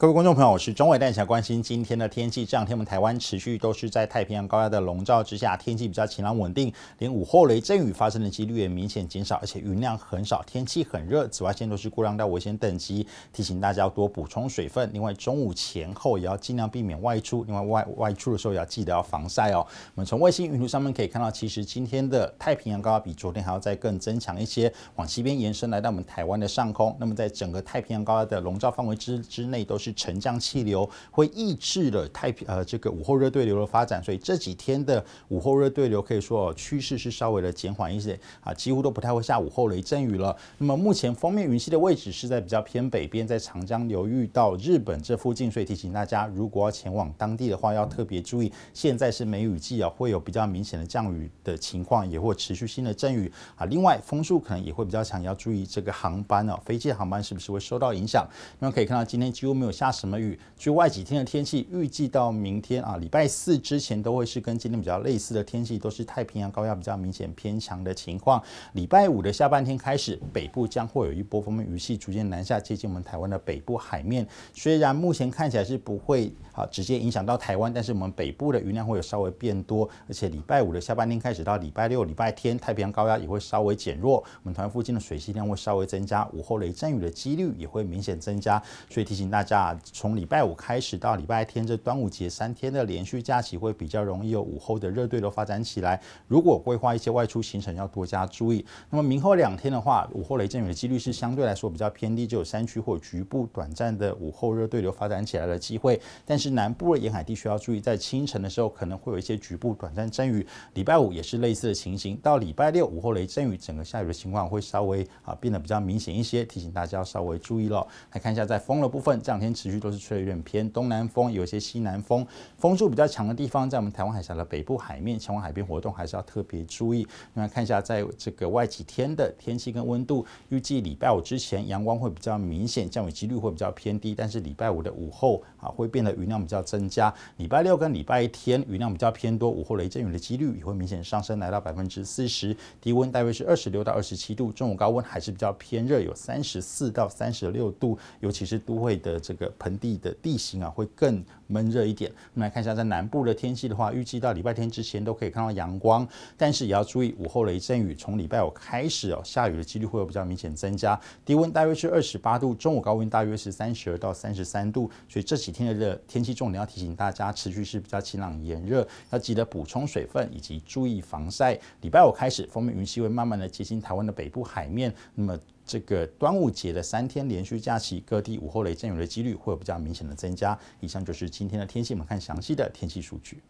各位观众朋友，我是中卫，大来关心今天的天气。这两天我们台湾持续都是在太平洋高压的笼罩之下，天气比较晴朗稳定，连午后雷阵雨发生的几率也明显减少，而且云量很少，天气很热，紫外线都是过量到危险等级，提醒大家多补充水分。另外中午前后也要尽量避免外出，另外外外出的时候也要记得要防晒哦。我们从卫星云图上面可以看到，其实今天的太平洋高压比昨天还要再更增强一些，往西边延伸来到我们台湾的上空。那么在整个太平洋高压的笼罩范围之之内都是。沉降气流会抑制了太平呃这个午后热对流的发展，所以这几天的午后热对流可以说趋势是稍微的减缓一些啊，几乎都不太会下午后雷阵雨了。那么目前封面云系的位置是在比较偏北边，在长江流域到日本这附近，所以提醒大家如果要前往当地的话，要特别注意，现在是梅雨季啊，会有比较明显的降雨的情况，也会持续性的阵雨啊。另外风速可能也会比较强，要注意这个航班哦，飞机航班是不是会受到影响？那么可以看到今天几乎没有。下什么雨？去外几天的天气预计到明天啊，礼拜四之前都会是跟今天比较类似的天气，都是太平洋高压比较明显偏强的情况。礼拜五的下半天开始，北部将会有一波锋面雨系逐渐南下，接近我们台湾的北部海面。虽然目前看起来是不会啊直接影响到台湾，但是我们北部的云量会有稍微变多，而且礼拜五的下半天开始到礼拜六、礼拜天，太平洋高压也会稍微减弱，我们台湾附近的水系量会稍微增加，午后雷阵雨的几率也会明显增加。所以提醒大家。从礼拜五开始到礼拜天，这端午节三天的连续假期会比较容易有午后的热对流发展起来。如果规划一些外出行程，要多加注意。那么明后两天的话，午后雷阵雨的几率是相对来说比较偏低，只有山区或局部短暂的午后热对流发展起来的机会。但是南部的沿海地区要注意，在清晨的时候可能会有一些局部短暂阵雨。礼拜五也是类似的情形，到礼拜六午后雷阵雨整个下雨的情况会稍微啊变得比较明显一些，提醒大家稍微注意了。来看一下在风的部分，这两天。持续都是吹有点偏东南风，有一些西南风，风速比较强的地方在我们台湾海峡的北部海面，前往海边活动还是要特别注意。那看一下在这个外几天的天气跟温度，预计礼拜五之前阳光会比较明显，降雨几率会比较偏低，但是礼拜五的午后啊会变得雨量比较增加。礼拜六跟礼拜天雨量比较偏多，午后雷阵雨的几率也会明显上升，来到百分之四十。低温大约是二十六到二十七度，中午高温还是比较偏热，有三十四到三十六度，尤其是都会的这个。盆地的地形啊，会更闷热一点。我们来看一下，在南部的天气的话，预计到礼拜天之前都可以看到阳光，但是也要注意午后雷阵雨。从礼拜五开始哦，下雨的几率会有比较明显增加。低温大约是二十八度，中午高温大约是三十二到三十三度。所以这几天的热天气重点要提醒大家，持续是比较晴朗炎热，要记得补充水分以及注意防晒。礼拜五开始，风、面云系会慢慢的接近台湾的北部海面，那么。这个端午节的三天连续假期，各地午后雷阵雨的几率会有比较明显的增加。以上就是今天的天气，我们看详细的天气数据。